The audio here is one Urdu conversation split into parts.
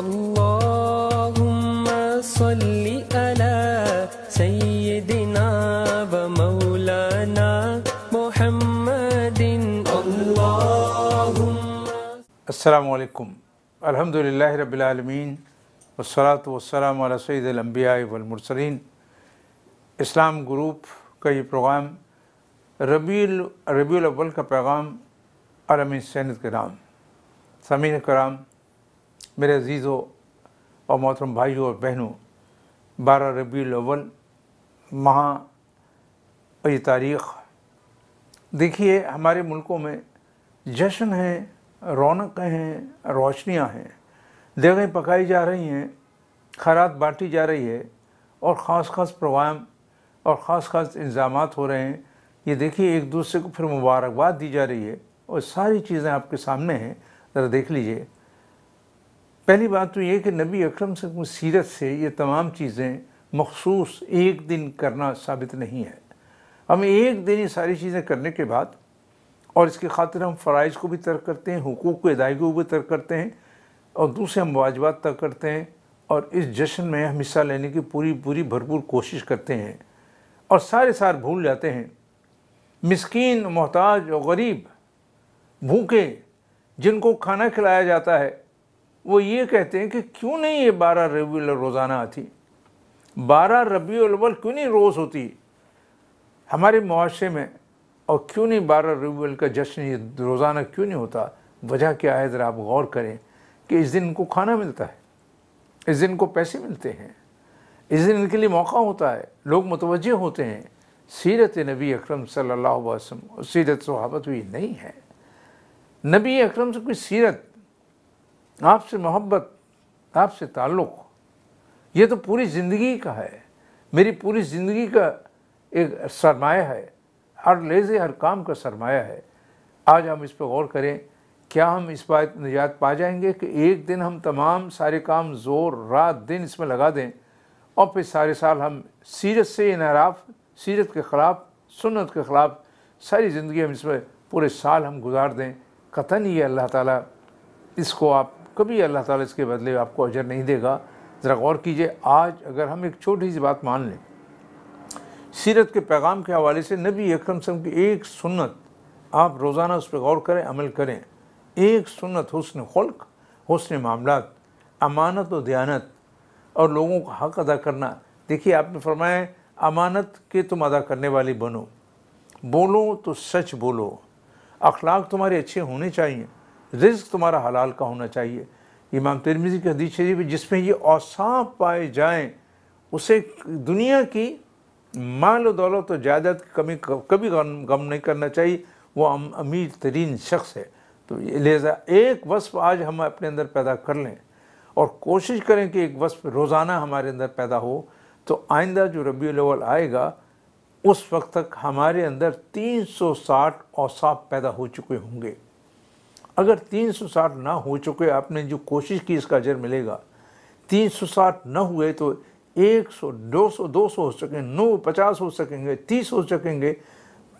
اللهم صل على سيدنا ومولانا محمد اللهم السلام عليكم الحمد لله رب العالمين والصلاة والسلام على سيد الأنبياء والمرسلين اسلام گروپ کا یہ پروگرام ربیع الاول کا پیغام عالمی سینت کرام نام سمین کرام میرے عزیزوں اور محترم بھائیوں اور بہنوں بارہ ربیع الاول ماہ اور یہ تاریخ دیکھیے ہمارے ملکوں میں جشن ہیں رونقیں ہیں روشنیاں ہیں دیگیں پکائی جا رہی ہیں خیرات بانٹی جا رہی ہے اور خاص خاص پروگرام اور خاص خاص انظامات ہو رہے ہیں یہ دیکھیے ایک دوسرے کو پھر مبارکباد دی جا رہی ہے اور ساری چیزیں آپ کے سامنے ہیں ذرا دیکھ لیجئے پہلی بات تو یہ کہ نبی اکرم صلی اللہ علیہ وسلم سیرت سے یہ تمام چیزیں مخصوص ایک دن کرنا ثابت نہیں ہے ہم ایک دن یہ ساری چیزیں کرنے کے بعد اور اس کی خاطر ہم فرائض کو بھی ترک کرتے ہیں حقوق کو ادائیگی کو بھی ترک کرتے ہیں اور دوسرے ہم واجبات ترک کرتے ہیں اور اس جشن میں ہم حصہ لینے کی پوری پوری بھرپور کوشش کرتے ہیں اور سارے سار بھول جاتے ہیں مسکین محتاج اور غریب بھوکے جن کو کھانا کھلایا جاتا ہے وہ یہ کہتے ہیں کہ کیوں نہیں یہ بارہ ربیع الاول روزانہ آتی بارہ ربیع الاول کیوں نہیں روز ہوتی ہمارے معاشرے میں اور کیوں نہیں بارہ ربیع الاول کا جشن یہ روزانہ کیوں نہیں ہوتا وجہ کیا ہے ذرا آپ غور کریں کہ اس دن ان کو کھانا ملتا ہے اس دن کو پیسے ملتے ہیں اس دن ان کے لیے موقع ہوتا ہے لوگ متوجہ ہوتے ہیں سیرت نبی اکرم صلی اللہ علیہ وسلم سیرت صحابت ہوئی نہیں ہے نبی اکرم سے کوئی سیرت آپ سے محبت آپ سے تعلق یہ تو پوری زندگی کا ہے میری پوری زندگی کا ایک سرمایہ ہے ہر لیزے ہر کام کا سرمایہ ہے آج ہم اس پہ غور کریں کیا ہم اس بات نجات پا جائیں گے کہ ایک دن ہم تمام سارے کام زور رات دن اس میں لگا دیں اور پھر سارے سال ہم سیرت سے یہ نعراف سیرت کے خلاف سنت کے خلاف ساری زندگی ہم اس میں پورے سال ہم گزار دیں قطن یہ اللہ تعالیٰ اس کو آپ کبھی اللہ تعالیٰ اس کے بدلے آپ کو اجر نہیں دے گا ذرا غور کیجئے آج اگر ہم ایک چھوٹی سی بات مان لیں سیرت کے پیغام کے حوالے سے نبی اکرم صلی اللہ علیہ وسلم کی ایک سنت آپ روزانہ اس پہ غور کریں عمل کریں ایک سنت حسن خلق حسن معاملات امانت و دیانت اور لوگوں کا حق ادا کرنا دیکھیے آپ نے فرمایا امانت کے تم ادا کرنے والی بنو بولو تو سچ بولو اخلاق تمہارے اچھے ہونے چاہیے رزق تمہارا حلال کا ہونا چاہیے امام ترمیزی کی حدیث شریف جس میں یہ اوساف پائے جائیں اسے دنیا کی مال و دولت و جائیداد کی کمی کبھی غم نہیں کرنا چاہیے وہ امیر ترین شخص ہے تو لہذا ایک وصف آج ہم اپنے اندر پیدا کر لیں اور کوشش کریں کہ ایک وصف روزانہ ہمارے اندر پیدا ہو تو آئندہ جو ربیع الاول آئے گا اس وقت تک ہمارے اندر تین سو ساٹھ اوساف پیدا ہو چکے ہوں گے اگر تین سو ساٹھ نہ ہو چکے آپ نے جو کوشش کی اس کا اجر ملے گا تین سو ساٹھ نہ ہوئے تو ایک سو دو سو دو سو ہو سکیں نو پچاس ہو سکیں گے تیس ہو سکیں گے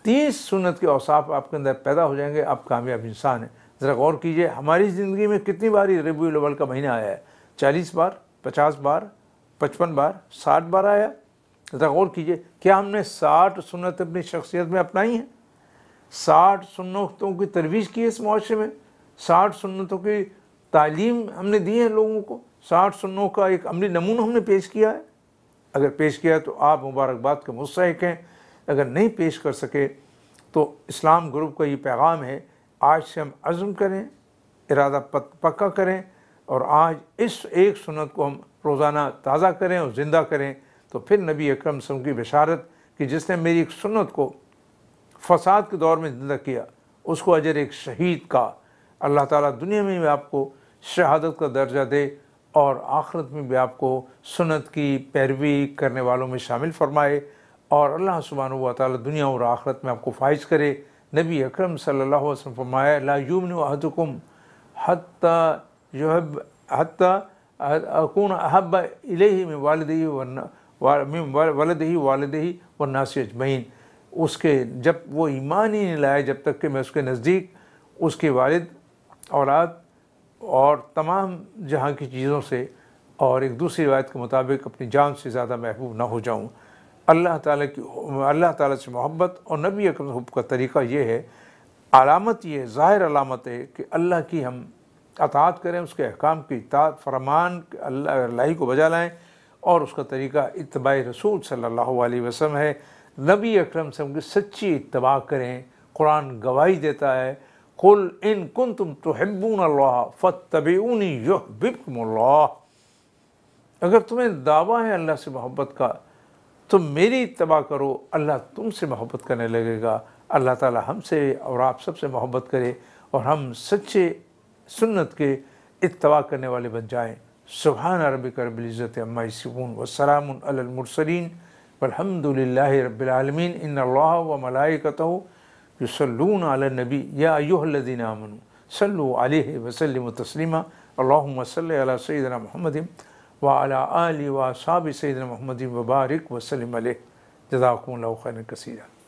تیس سنت کے اوصاف آپ کے اندر پیدا ہو جائیں گے آپ کامیاب انسان ہیں ذرا غور کیجئے ہماری زندگی میں کتنی بار یہ ربیع الاول کا مہینہ آیا ہے چالیس بار پچاس بار پچپن بار ساٹھ بار آیا ذرا غور کیجئے کیا ہم نے ساٹھ سنت اپنی شخصیت میں اپنائی ہیں ساٹھ سنتوں کی ترویج کی ہے اس معاشرے میں ساٹھ سنتوں کی تعلیم ہم نے دی ہے لوگوں کو ساٹھ سنتوں کا ایک عملی نمونہ ہم نے پیش کیا ہے اگر پیش کیا تو آپ مبارکباد کے مستحق ہیں اگر نہیں پیش کر سکے تو اسلام گروپ کا یہ پیغام ہے آج سے ہم عزم کریں ارادہ پکا کریں اور آج اس ایک سنت کو ہم روزانہ تازہ کریں اور زندہ کریں تو پھر نبی اکرم سم کی بشارت کہ جس نے میری ایک سنت کو فساد کے دور میں زندہ کیا اس کو اجر ایک شہید کا اللہ تعالیٰ دنیا میں بھی آپ کو شہادت کا درجہ دے اور آخرت میں بھی آپ کو سنت کی پیروی کرنے والوں میں شامل فرمائے اور اللہ سبحانہ و تعالیٰ دنیا اور آخرت میں آپ کو فائز کرے نبی اکرم صلی اللہ علیہ وسلم فرمایا لا یومن احدکم حتی یحب حتی اکون احب الیہ من والدہی والدہی والدہی و ناصر اجمعین اس کے جب وہ ایمان ہی نہیں لائے جب تک کہ میں اس کے نزدیک اس کے والد اولاد اور تمام جہاں کی چیزوں سے اور ایک دوسری روایت کے مطابق اپنی جان سے زیادہ محبوب نہ ہو جاؤں اللہ تعالیٰ کی اللہ تعالیٰ سے محبت اور نبی اکرم حب کا طریقہ یہ ہے علامت یہ ظاہر علامت ہے کہ اللہ کی ہم اطاعت کریں اس کے احکام کی اطاعت فرمان اللہ اللہ کو بجا لائیں اور اس کا طریقہ اتباع رسول صلی اللہ علیہ وسلم ہے نبی اکرم سے ہم کی سچی اتباع کریں قرآن گواہی دیتا ہے اگر تمہیں دعویٰ ہے اللہ سے محبت کا تو میری اتباع کرو اللہ تم سے محبت کرنے لگے گا اللہ تعالی ہم سے اور آپ سب سے محبت کرے اور ہم سچے سنت کے اتباع کرنے والے بن جائیں سبحان رب العزت عزت عمس و علی المرسلین والحمد للہ رب العالمین ان اللہ و ملائکتہو یسلون علی نبی یا ایوہ الذین یُ صلو علیہ وسلم تسلیمہ اللہم صلی علی سیدنا محمد و علیٰ علیہ و صاب سعید محمدم وبارک وسلم علیہ جزاکم اللہ کسی